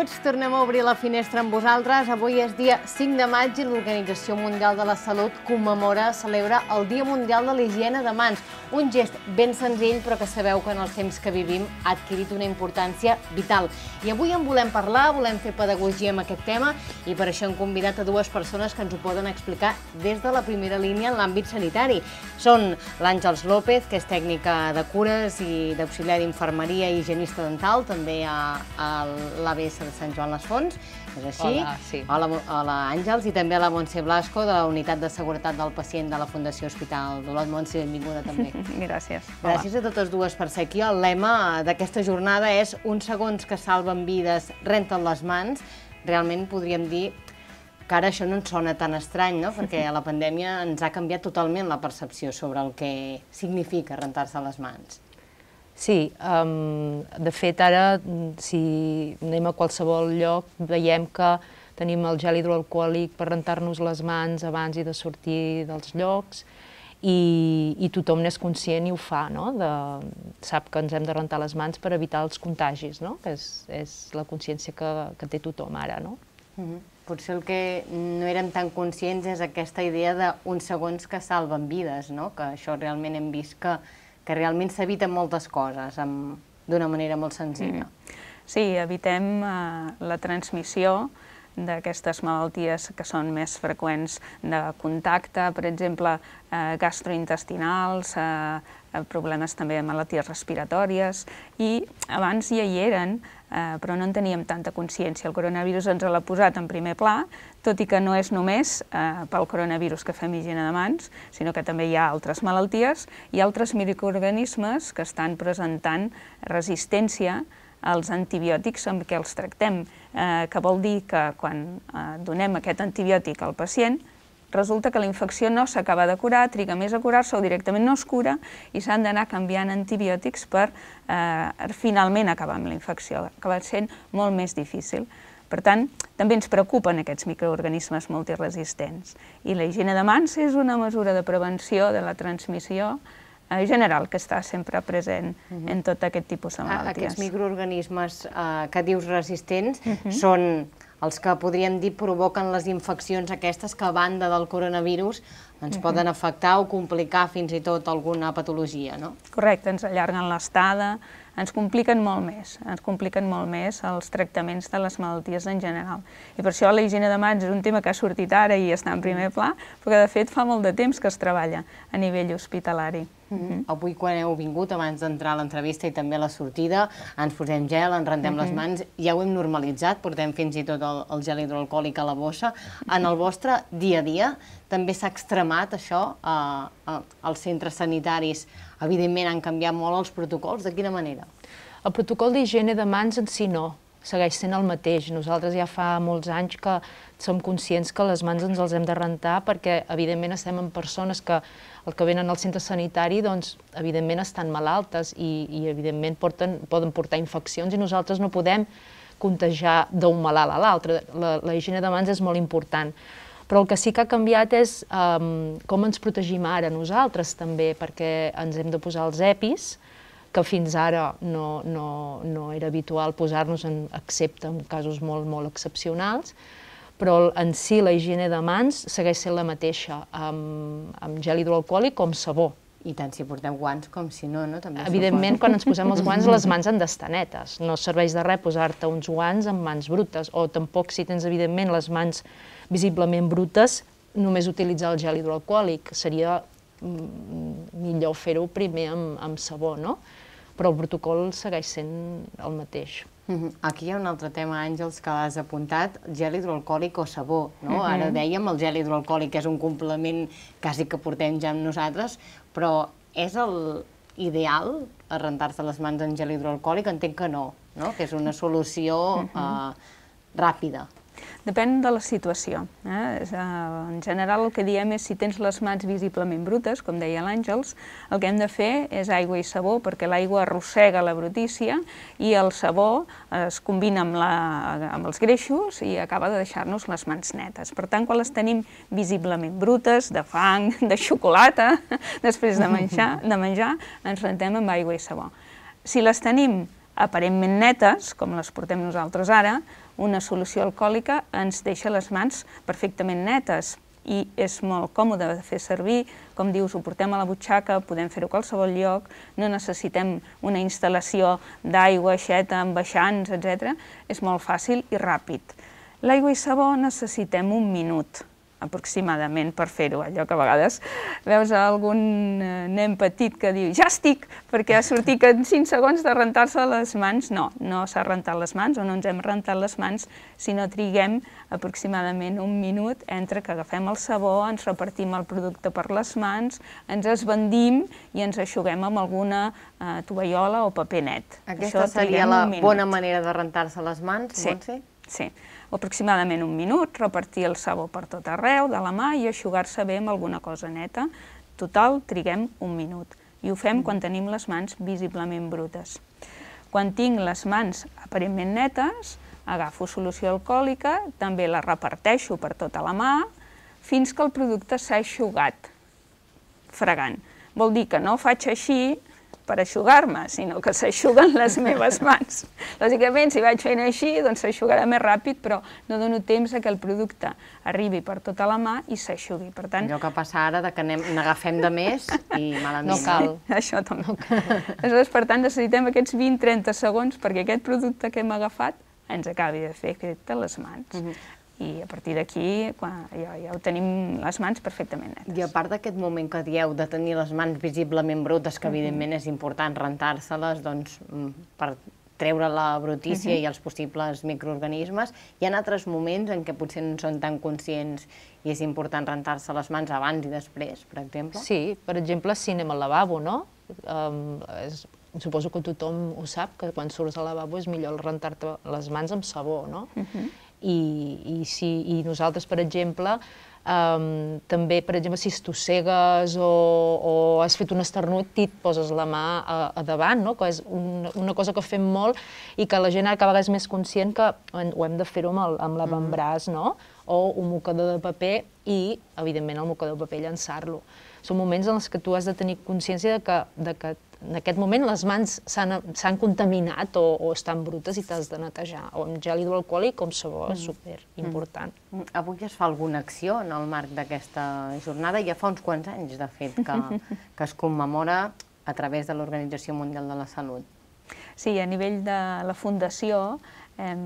minuts tornem a obrir la finestra amb vosaltres. Avui és dia 5 de maig i l'Organització Mundial de la Salut commemora, celebra el Dia Mundial de l'Higiene de Mans, un gest ben senzill, però que sabeu que en els temps que vivim ha adquirit una importància vital. I avui en volem parlar, volem fer pedagogia amb aquest tema i per això hem convidat a dues persones que ens ho poden explicar des de la primera línia en l'àmbit sanitari. Són l'Àngels López, que és tècnica de cures i d'auxiliar d'infermeria i higienista dental, també a, a l'ABS de Sant Joan les Fonts, és així? Hola, sí. Hola, hola, Àngels, i també a la Montse Blasco, de la Unitat de Seguretat del Pacient de la Fundació Hospital d'Olot. Montse, benvinguda també. Gràcies. Hola. Gràcies a totes dues per ser aquí. El lema d'aquesta jornada és uns segons que salven vides, renten les mans. Realment podríem dir que ara això no ens sona tan estrany, no? perquè la pandèmia ens ha canviat totalment la percepció sobre el que significa rentar-se les mans. Sí, um, de fet ara si anem a qualsevol lloc veiem que tenim el gel hidroalcohòlic per rentar-nos les mans abans i de sortir dels llocs i, i tothom n'és conscient i ho fa, no? De, sap que ens hem de rentar les mans per evitar els contagis, no? Que és, és la consciència que, que té tothom ara, no? Mm -hmm. Potser el que no érem tan conscients és aquesta idea d'uns segons que salven vides, no? Que això realment hem vist que que realment s'eviten moltes coses d'una manera molt senzilla. Mm. Sí, evitem eh, la transmissió d'aquestes malalties que són més freqüents de contacte, per exemple, eh, gastrointestinals, eh, Eh, problemes també de malalties respiratòries, i abans ja hi eren, eh, però no en teníem tanta consciència. El coronavirus ens l'ha posat en primer pla, tot i que no és només eh, pel coronavirus que fem higiene de mans, sinó que també hi ha altres malalties i altres microorganismes que estan presentant resistència als antibiòtics amb què els tractem, eh, que vol dir que quan eh, donem aquest antibiòtic al pacient, resulta que la infecció no s'acaba de curar, triga més a curar-se o directament no es cura i s'han d'anar canviant antibiòtics per eh, finalment acabar amb la infecció, acaba sent molt més difícil. Per tant, també ens preocupen aquests microorganismes multiresistents i la higiene de mans és una mesura de prevenció de la transmissió en eh, general que està sempre present uh -huh. en tot aquest tipus de malalties. Aquests microorganismes eh, que dius resistents uh -huh. són els que podríem dir provoquen les infeccions aquestes que a banda del coronavirus ens poden afectar o complicar fins i tot alguna patologia, no? Correcte, ens allarguen l'estada, ens compliquen molt més, ens compliquen molt més els tractaments de les malalties en general. I per això la higiene de mans és un tema que ha sortit ara i està en primer pla, però que de fet fa molt de temps que es treballa a nivell hospitalari. Mm -hmm. Avui, quan heu vingut, abans d'entrar a l'entrevista i també a la sortida, ens posem gel, ens rentem mm -hmm. les mm-hmm. mans, ja ho hem normalitzat, portem fins i tot el, el gel hidroalcohòlic a la bossa. En el vostre dia a dia també s'ha extremat això als eh, eh, centres sanitaris, Evidentment han canviat molt els protocols, de quina manera? El protocol d'higiene de mans en si no, segueix sent el mateix. Nosaltres ja fa molts anys que som conscients que les mans ens els hem de rentar perquè, evidentment, estem en persones que el que venen al centre sanitari, doncs, evidentment, estan malaltes i, i evidentment, porten, poden portar infeccions i nosaltres no podem contagiar d'un malalt a l'altre. La, la higiene de mans és molt important. Però el que sí que ha canviat és um, com ens protegim ara nosaltres també, perquè ens hem de posar els EPIs, que fins ara no, no, no era habitual posar-nos, en, excepte en casos molt, molt excepcionals, però en si la higiene de mans segueix sent la mateixa, amb, amb gel hidroalcohòlic com sabó. I tant si portem guants com si no, no? També Evidentment, quan ens posem els guants, les mans han d'estar netes. No serveix de res posar-te uns guants amb mans brutes, o tampoc si tens, evidentment, les mans visiblement brutes, només utilitzar el gel hidroalcohòlic. Seria mm, millor fer-ho primer amb, amb sabó, no? Però el protocol segueix sent el mateix. Aquí hi ha un altre tema, Àngels, que has apuntat, gel hidroalcohòlic o sabó, no? Ara dèiem el gel hidroalcohòlic, que és un complement quasi que portem ja amb nosaltres, però és el ideal rentar-se les mans amb gel hidroalcohòlic? Entenc que no, no? Que és una solució mm ràpida. Depèn de la situació. Eh? eh? En general el que diem és si tens les mans visiblement brutes, com deia l'Àngels, el que hem de fer és aigua i sabó, perquè l'aigua arrossega la brutícia i el sabó es combina amb, la, amb els greixos i acaba de deixar-nos les mans netes. Per tant, quan les tenim visiblement brutes, de fang, de xocolata, després de menjar, de menjar ens rentem amb aigua i sabó. Si les tenim aparentment netes, com les portem nosaltres ara, una solució alcohòlica ens deixa les mans perfectament netes i és molt còmode de fer servir, com dius, ho portem a la butxaca, podem fer-ho a qualsevol lloc, no necessitem una instal·lació d'aigua, aixeta, baixants, etc. És molt fàcil i ràpid. L'aigua i sabó necessitem un minut, aproximadament per fer-ho, eh, allò que a vegades veus algun eh, nen petit que diu ja estic, perquè ha sortit que en 5 segons de rentar-se les mans, no, no s'ha rentat les mans o no ens hem rentat les mans, si no triguem aproximadament un minut entre que agafem el sabó, ens repartim el producte per les mans, ens esbandim i ens aixuguem amb alguna eh, tovallola o paper net. Aquesta Això seria la bona manera de rentar-se les mans, sí, Montse? Sí, sí o aproximadament un minut, repartir el sabó per tot arreu, de la mà i aixugar-se bé amb alguna cosa neta. Total, triguem un minut i ho fem quan tenim les mans visiblement brutes. Quan tinc les mans aparentment netes, agafo solució alcohòlica, també la reparteixo per tota la mà, fins que el producte s'ha aixugat, fregant. Vol dir que no faig així per aixugar-me, sinó que s'aixuguen les meves mans. Lògicament, si vaig fent així, doncs s'aixugarà més ràpid, però no dono temps a que el producte arribi per tota la mà i s'aixugui. Per tant... Allò que passa ara de que n'agafem de més i malament. No cal. Sí, això també. No cal. Aleshores, per tant, necessitem aquests 20-30 segons perquè aquest producte que hem agafat ens acabi de fer efecte a les mans. Uh mhm. -huh i a partir d'aquí ja, ja ho tenim les mans perfectament netes. I a part d'aquest moment que dieu de tenir les mans visiblement brutes, que evidentment és important rentar-se-les doncs, mm, per treure la brutícia uh -huh. i els possibles microorganismes, hi ha altres moments en què potser no són tan conscients i és important rentar-se les mans abans i després, per exemple? Sí, per exemple, si anem al lavabo, no? Um, és, suposo que tothom ho sap, que quan surts al lavabo és millor rentar-te les mans amb sabó, no? Uh -huh i, i, si, i nosaltres, per exemple, um, també, per exemple, si estossegues o, o has fet un esternut i et poses la mà a, a davant, no? que és una, una cosa que fem molt i que la gent cada vegada és més conscient que ho hem de fer-ho amb, el, amb l'avantbraç, mm -hmm. no? o un mocador de paper i, evidentment, el mocador de paper llançar-lo. Són moments en els que tu has de tenir consciència de que, de que en aquest moment les mans s'han contaminat o, o estan brutes i t'has de netejar, o amb gel hidroalcohòlic o amb sabó, mm. super important. Mm. mm. Avui ja es fa alguna acció en el marc d'aquesta jornada, ja fa uns quants anys, de fet, que, que es commemora a través de l'Organització Mundial de la Salut. Sí, a nivell de la Fundació hem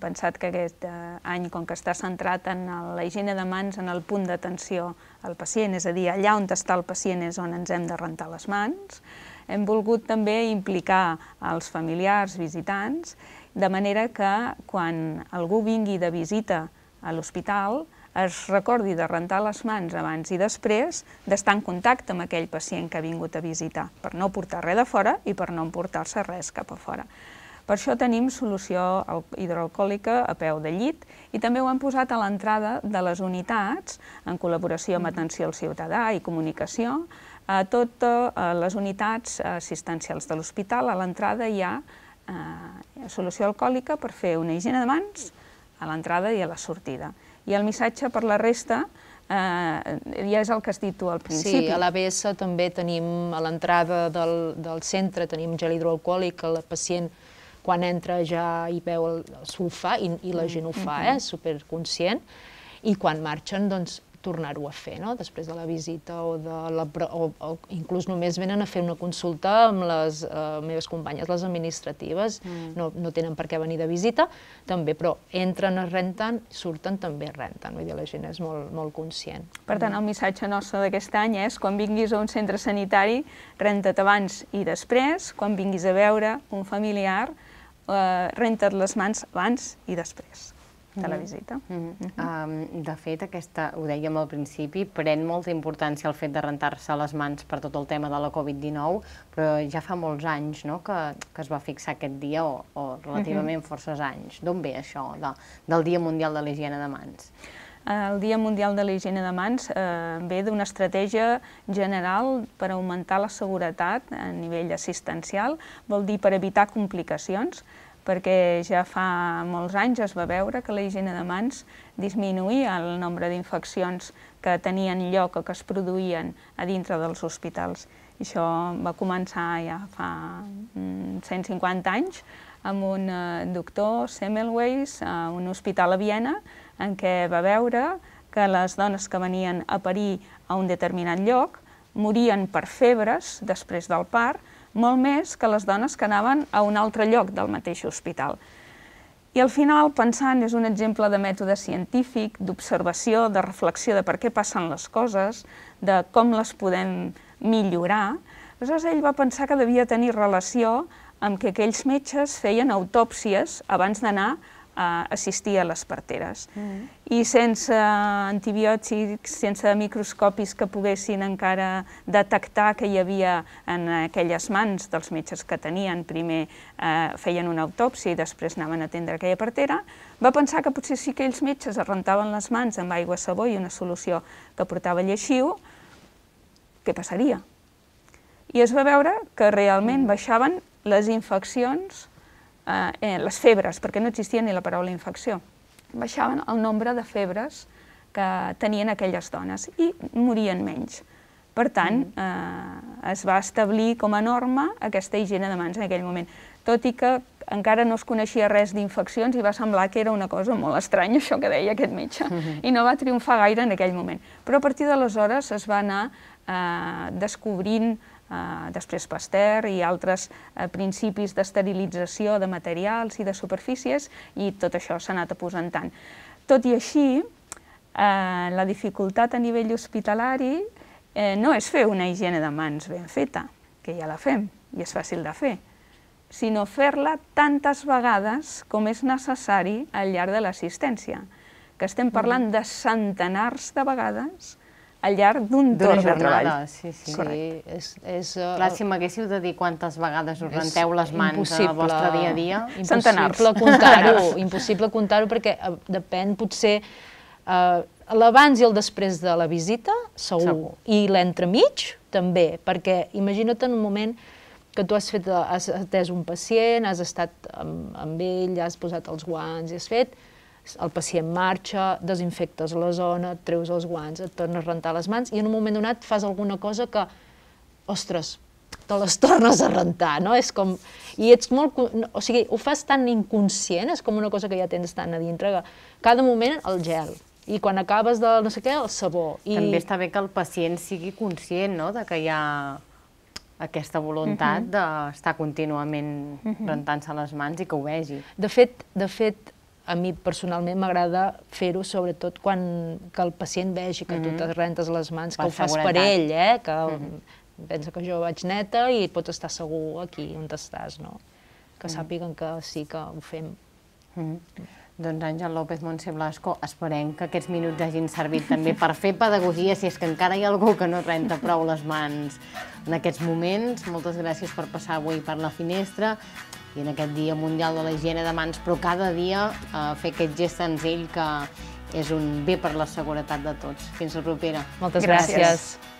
pensat que aquest eh, any, com que està centrat en la higiene de mans, en el punt d'atenció al pacient, és a dir, allà on està el pacient és on ens hem de rentar les mans, hem volgut també implicar els familiars visitants, de manera que quan algú vingui de visita a l'hospital es recordi de rentar les mans abans i després d'estar en contacte amb aquell pacient que ha vingut a visitar, per no portar res de fora i per no emportar-se res cap a fora. Per això tenim solució hidroalcohòlica a peu de llit i també ho hem posat a l'entrada de les unitats en col·laboració amb Atenció al Ciutadà i Comunicació, a totes eh, les unitats assistencials de l'hospital, a l'entrada eh, hi ha solució alcohòlica per fer una higiene de mans a l'entrada i a la sortida. I el missatge per la resta eh, ja és el que has dit tu al principi. Sí, a l'ABS també tenim a l'entrada del, del centre tenim gel hidroalcohòlic, el pacient quan entra ja hi veu el, s'ho fa i, i la gent ho fa, mm, eh, mm. superconscient, i quan marxen doncs tornar-ho a fer, no? després de la visita o, de la, o, o inclús només venen a fer una consulta amb les eh, meves companyes, les administratives, mm. no, no tenen per què venir de visita, també, però entren, es renten, surten, també es renten, vull dir, la gent és molt, molt conscient. Per tant, el missatge nostre d'aquest any és quan vinguis a un centre sanitari, renta't abans i després, quan vinguis a veure un familiar, eh, renta't les mans abans i després de la visita. Mm -hmm. Um, de fet, aquesta, ho dèiem al principi, pren molta importància el fet de rentar-se les mans per tot el tema de la Covid-19, però ja fa molts anys no, que, que es va fixar aquest dia, o, o relativament mm -hmm. forces anys. D'on ve això, de, del Dia Mundial de la Higiene de Mans? El Dia Mundial de la Higiene de Mans eh, ve d'una estratègia general per augmentar la seguretat a nivell assistencial, vol dir per evitar complicacions, perquè ja fa molts anys es va veure que la higiene de mans disminuïa el nombre d'infeccions que tenien lloc o que es produïen a dintre dels hospitals. això va començar ja fa 150 mm, anys amb un eh, doctor, Semmelweis, a eh, un hospital a Viena, en què va veure que les dones que venien a parir a un determinat lloc morien per febres després del part, molt més que les dones que anaven a un altre lloc del mateix hospital. I al final, pensant, és un exemple de mètode científic, d'observació, de reflexió de per què passen les coses, de com les podem millorar. Aleshores, ell va pensar que devia tenir relació amb que aquells metges feien autòpsies abans d'anar eh, assistir a les parteres. Mm I sense antibiòtics, sense microscopis que poguessin encara detectar que hi havia en aquelles mans dels metges que tenien, primer eh, feien una autòpsia i després anaven a atendre aquella partera, va pensar que potser sí que ells metges es rentaven les mans amb aigua, sabó i una solució que portava lleixiu, què passaria? I es va veure que realment mm. baixaven les infeccions Eh, eh, les febres, perquè no existia ni la paraula infecció. Baixaven el nombre de febres que tenien aquelles dones i morien menys. Per tant, mm. eh, es va establir com a norma aquesta higiene de mans en aquell moment, tot i que encara no es coneixia res d'infeccions i va semblar que era una cosa molt estranya això que deia aquest metge, mm-hmm. i no va triomfar gaire en aquell moment. Però a partir d'aleshores es va anar eh, descobrint eh, Eh, després Pasteur i altres eh, principis d'esterilització de materials i de superfícies, i tot això s'ha anat aposentant. Tot i així, eh, la dificultat a nivell hospitalari no és fer una higiene de mans ben feta, que ja la fem i és fàcil de fer, sinó fer-la tantes vegades com és necessari al llarg de l'assistència, que estem mm. parlant de centenars de vegades al llarg d'un torn de treball. Sí, sí, sí. És, és, uh, eh, Clar, si m'haguéssiu de dir quantes vegades us renteu les mans impossible. vostre dia a dia... Centenars. Impossible comptar-ho, impossible comptar-ho perquè uh, depèn potser... Uh, l'abans i el després de la visita, segur. segur. I l'entremig, també, perquè imagina't en un moment que tu has, fet, has atès un pacient, has estat amb, amb ell, has posat els guants i has fet el pacient marxa, desinfectes la zona, et treus els guants, et tornes a rentar les mans i en un moment donat fas alguna cosa que, ostres, te les tornes a rentar, no? És com... I ets molt... O sigui, ho fas tan inconscient, és com una cosa que ja tens tan a dintre, que cada moment el gel, i quan acabes de no sé què, el sabó. I... També està bé que el pacient sigui conscient, no?, de que hi ha aquesta voluntat uh -huh. d'estar contínuament uh -huh. rentant-se les mans i que ho vegi. De fet, de fet a mi personalment m'agrada fer-ho sobretot quan que el pacient vegi que mm -hmm. tu mm-hmm. te rentes les mans, per que ho fas seguretat. per ell, eh? que mm -hmm. pensa que jo vaig neta i pots estar segur aquí on estàs, no? que mm -hmm. sàpiguen que sí que ho fem. Mm -hmm. Doncs Àngel López Montse Blasco, esperem que aquests minuts hagin servit també per fer pedagogia, si és que encara hi ha algú que no renta prou les mans en aquests moments. Moltes gràcies per passar avui per la finestra i en aquest Dia Mundial de la Higiene de Mans, però cada dia eh, fer aquest gest senzill que és un bé per la seguretat de tots. Fins la propera. Moltes gràcies. gràcies.